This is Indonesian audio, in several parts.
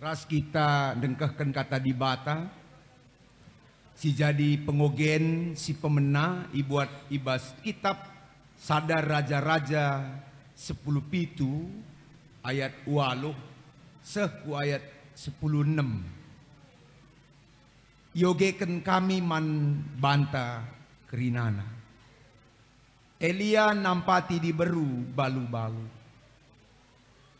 ras kita dengkehkan kata di bata si jadi pengogen si pemena ibuat ibas kitab sadar raja-raja sepuluh pitu ayat waluh sehku ayat sepuluh enam yogeken kami man banta kerinana Elia nampati di beru balu-balu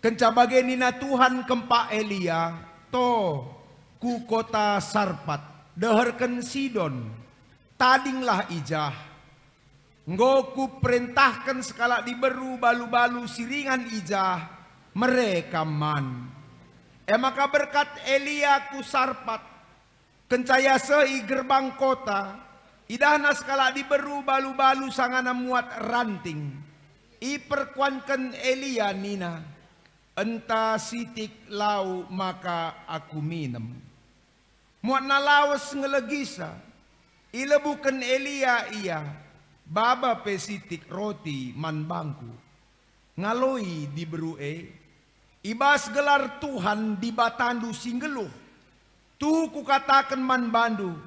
Kencabage nina Tuhan kempa Elia to ku kota Sarpat deherken Sidon tadinglah ijah ngoku perintahkan skala diberu balu-balu siringan ijah mereka man emaka berkat Elia ku Sarpat kencaya sei gerbang kota idahna skala diberu balu-balu sangana muat ranting iperkuankan Elia nina Enta sitik lau maka aku minum. Muat nalawas ngelegisa. Ila bukan Elia ia. Baba pesitik roti man bangku. Ngaloi di berue. Ibas gelar Tuhan di batandu singgeluh. Tuh ku katakan man bandu.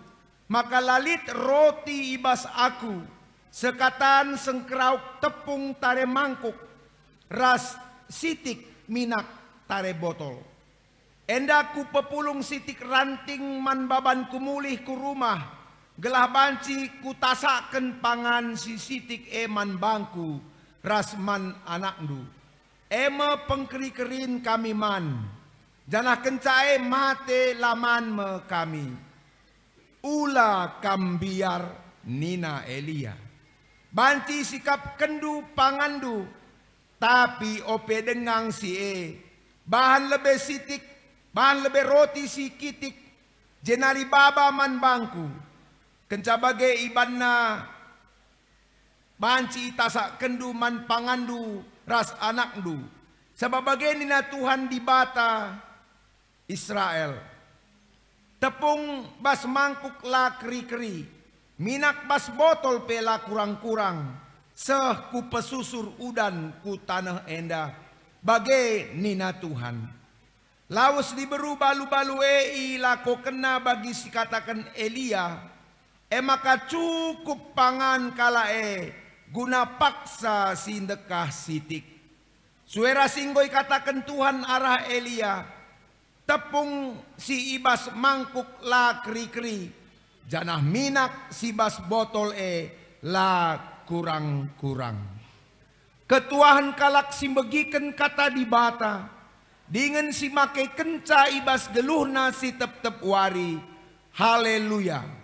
Maka lalit roti ibas aku. Sekatan sengkrauk tepung tare mangkuk. Ras sitik minak tare botol. Endaku pepulung sitik ranting manbaban kumulih ku rumah. Gelah banci ku tasaken pangan si sitik eman bangku rasman anakdu. Ema pengkeri-kerin kami man. Janah kencae mate laman me kami. Ula kambiar Nina Elia. Banci sikap kendu pangandu tapi ope dengang si e. Bahan lebih sitik. Bahan lebih roti si kitik. Jenari baba man bangku. Kencabage ibanna. Banci tasa kendu man pangandu. Ras anak du. Sebab bagaimana Tuhan dibata Israel. Tepung bas mangkuk la kri, Minak bas botol pela kurang-kurang. Seh ku pesusur udan ku tanah endah. Bagai nina Tuhan. Laus diberu balu-balu ei eh, lako kena bagi si katakan Elia. Emaka cukup pangan kala e guna paksa sindekah sitik. Suera singgoi katakan Tuhan arah Elia. Tepung si ibas mangkuk la kri-kri. Janah minak si bas botol e la kurang-kurang. Ketuahan kalak megiken kata di bata. Dingin si make kenca ibas geluh nasi tep-tep wari. Haleluya.